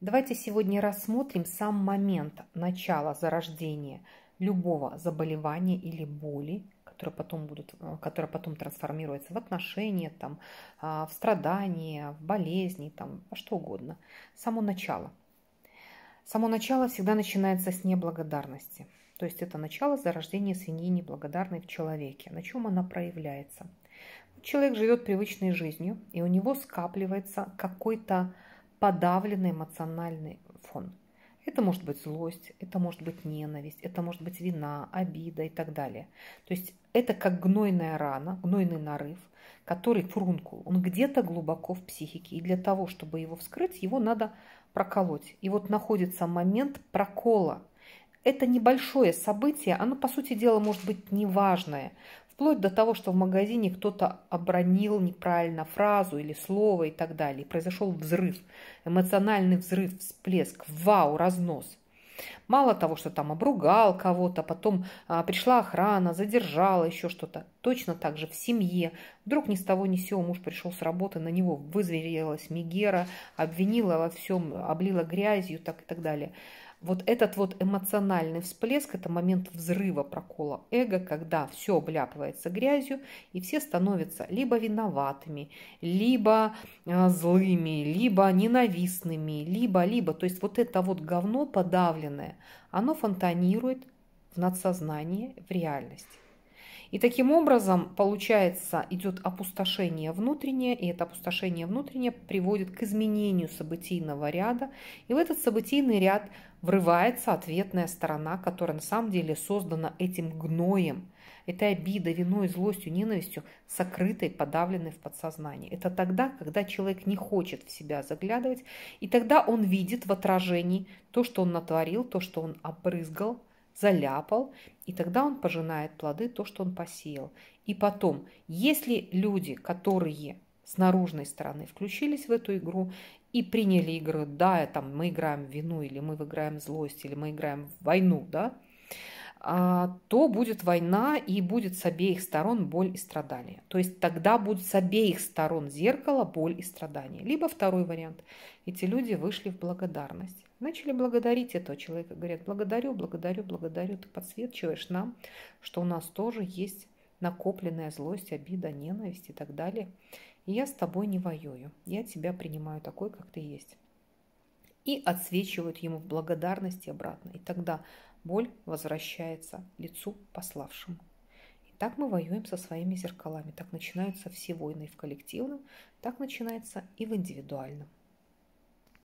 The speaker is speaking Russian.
Давайте сегодня рассмотрим сам момент начала зарождения любого заболевания или боли, которые потом, будут, э, которые потом трансформируются в отношения, там, а, в страдания, в болезни, там, что угодно. Само начало. Само начало всегда начинается с неблагодарности. То есть это начало зарождения свиньи неблагодарной в человеке. На чем она проявляется? Человек живет привычной жизнью, и у него скапливается какой-то подавленный эмоциональный фон. Это может быть злость, это может быть ненависть, это может быть вина, обида и так далее. То есть это как гнойная рана, гнойный нарыв, который фрункул, он где-то глубоко в психике. И для того, чтобы его вскрыть, его надо проколоть. И вот находится момент прокола. Это небольшое событие, оно, по сути дела, может быть неважное, Вплоть до того, что в магазине кто-то обронил неправильно фразу или слово и так далее. произошел взрыв, эмоциональный взрыв, всплеск, вау, разнос. Мало того, что там обругал кого-то, потом а, пришла охрана, задержала еще что-то. Точно так же в семье. Вдруг ни с того ни с сего муж пришел с работы, на него вызверилась Мегера, обвинила во всем, облила грязью так и так далее вот этот вот эмоциональный всплеск, это момент взрыва прокола эго, когда все обляпывается грязью, и все становятся либо виноватыми, либо э, злыми, либо ненавистными, либо, либо. То есть вот это вот говно подавленное, оно фонтанирует в надсознании, в реальность. И таким образом, получается, идет опустошение внутреннее, и это опустошение внутреннее приводит к изменению событийного ряда. И в этот событийный ряд врывается ответная сторона, которая на самом деле создана этим гноем, этой обидой, виной, злостью, ненавистью, сокрытой, подавленной в подсознании. Это тогда, когда человек не хочет в себя заглядывать, и тогда он видит в отражении то, что он натворил, то, что он обрызгал – заляпал, и тогда он пожинает плоды, то, что он посеял. И потом, если люди, которые с наружной стороны включились в эту игру и приняли игру, да, там, мы играем в вину, или мы играем злость, или мы играем в войну, да, а, то будет война и будет с обеих сторон боль и страдания. То есть тогда будет с обеих сторон зеркала боль и страдания. Либо второй вариант. Эти люди вышли в благодарность. Начали благодарить этого человека. Говорят, благодарю, благодарю, благодарю. Ты подсвечиваешь нам, что у нас тоже есть накопленная злость, обида, ненависть и так далее. И я с тобой не воюю. Я тебя принимаю такой, как ты есть. И отсвечивают ему в благодарности обратно. И тогда Боль возвращается лицу пославшему. И так мы воюем со своими зеркалами. Так начинаются все войны в коллективном, так начинается и в индивидуальном.